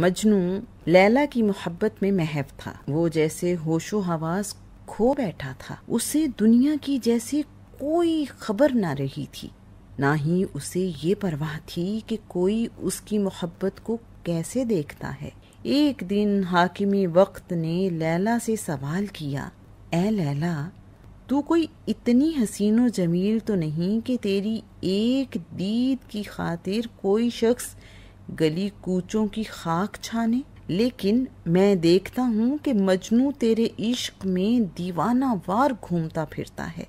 मजनू लैला की मोहब्बत में महव था वो जैसे होशो हवास खो बैठा था उसे दुनिया की जैसे कोई खबर ना रही थी ना ही उसे ये परवाह थी कि कोई उसकी मोहब्बत को कैसे देखता है एक दिन हाकिमी वक्त ने लैला से सवाल किया ए लैला तू कोई इतनी हसीन और जमील तो नहीं कि तेरी एक दीद की खातिर कोई शख्स गली कूचों की खाक छाने लेकिन मैं देखता हूँ कि मजनू तेरे इश्क में दीवाना वार घूमता फिरता है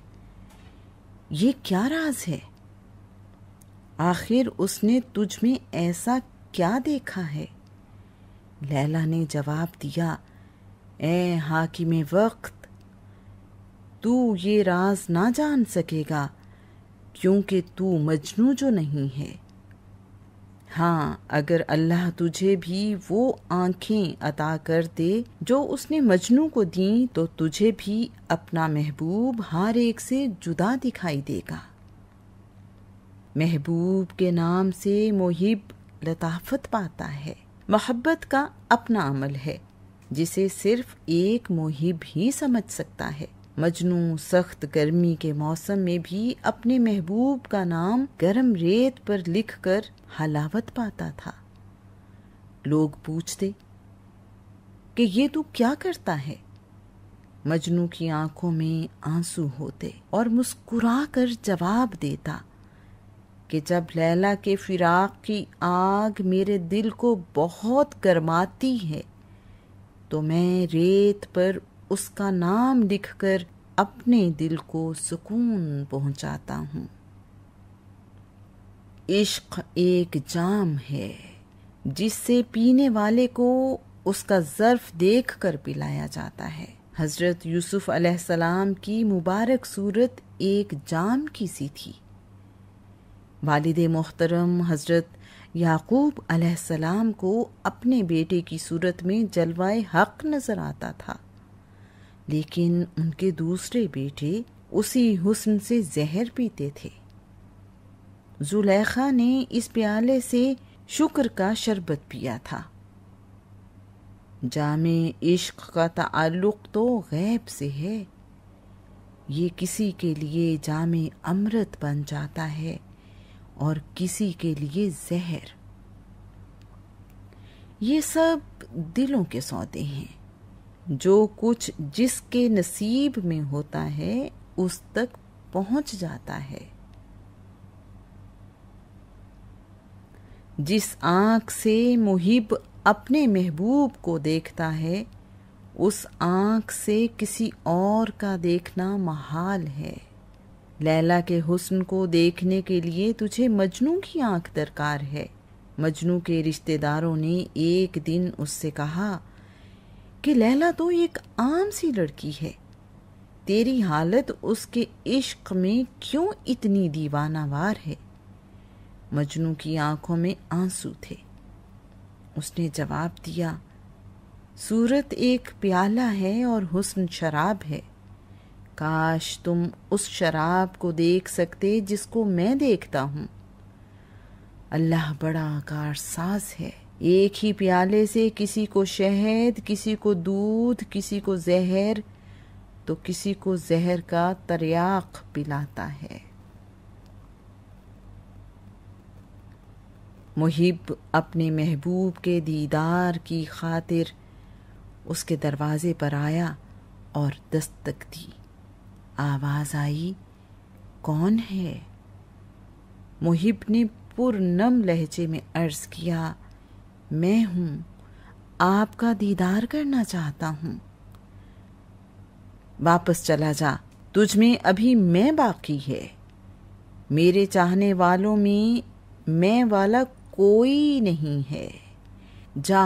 ये क्या राज है आखिर उसने तुझ में ऐसा क्या देखा है लैला ने जवाब दिया ए हाकिम वक्त तू ये राज ना जान सकेगा क्योंकि तू मजनू जो नहीं है हाँ अगर अल्लाह तुझे भी वो आंखें अता कर दे जो उसने मजनू को दी तो तुझे भी अपना महबूब हर एक से जुदा दिखाई देगा महबूब के नाम से मोहिब लताफत पाता है मोहब्बत का अपना अमल है जिसे सिर्फ एक मोहिब ही समझ सकता है मजनू सख्त गर्मी के मौसम में भी अपने महबूब का नाम गर्म रेत पर लिखकर हलावत पाता था लोग पूछते कि ये तू क्या करता है मजनू की आंखों में आंसू होते और मुस्कुरा कर जवाब देता कि जब लैला के फिराक की आग मेरे दिल को बहुत गर्माती है तो मैं रेत पर उसका नाम लिखकर अपने दिल को सुकून पहुंचाता हूं इश्क एक जाम है जिससे पीने वाले को उसका ज़र्फ देख कर पिलाया जाता है हजरत यूसुफ अलैहिस्सलाम की मुबारक सूरत एक जाम की सी थी वालिद मोहतरम हजरत याकूब अलैहिस्सलाम को अपने बेटे की सूरत में जलवाए हक नज़र आता था लेकिन उनके दूसरे बेटे उसी हुस्न से जहर पीते थे जुलेखा ने इस प्याले से शुक्र का शरबत पिया था जाम इश्क का ताल्लुक तो गैब से है ये किसी के लिए जाम अमृत बन जाता है और किसी के लिए जहर ये सब दिलों के सौदे हैं जो कुछ जिसके नसीब में होता है उस तक पहुंच जाता है जिस आंख से मुहिब अपने महबूब को देखता है उस आंख से किसी और का देखना महाल है लैला के हुस्न को देखने के लिए तुझे मजनू की आंख दरकार है मजनू के रिश्तेदारों ने एक दिन उससे कहा कि लैला तो एक आम सी लड़की है तेरी हालत उसके इश्क में क्यों इतनी दीवानावार है मजनू की आंखों में आंसू थे उसने जवाब दिया सूरत एक प्याला है और हुस्न शराब है काश तुम उस शराब को देख सकते जिसको मैं देखता हूं अल्लाह बड़ा आकार साज है एक ही प्याले से किसी को शहद किसी को दूध किसी को जहर तो किसी को जहर का तरियाक पिलाता है मुहिब अपने महबूब के दीदार की खातिर उसके दरवाजे पर आया और दस्तक दी आवाज आई कौन है मुहिब ने पुरनम लहजे में अर्ज किया मैं हूं आपका दीदार करना चाहता हूं वापस चला जा तुझ में अभी मैं बाकी है मेरे चाहने वालों में मैं वाला कोई नहीं है जा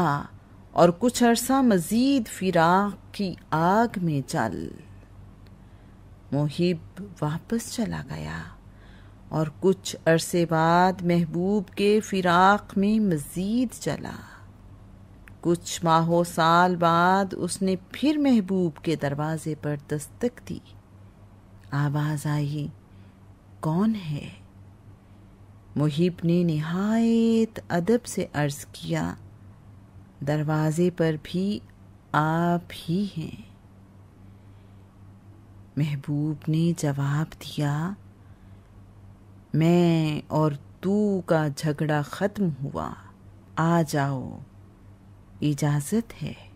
और कुछ अरसा मजीद फिराक की आग में चल मुहिब वापस चला गया और कुछ अरसे बाद महबूब के फिराक में मज़ीद चला कुछ माहो साल बाद उसने फिर महबूब के दरवाज़े पर दस्तक दी आवाज़ आई कौन है मुहिब ने नहायत अदब से अर्ज़ किया दरवाज़े पर भी आप ही हैं महबूब ने जवाब दिया मैं और तू का झगड़ा खत्म हुआ आ जाओ इजाज़त है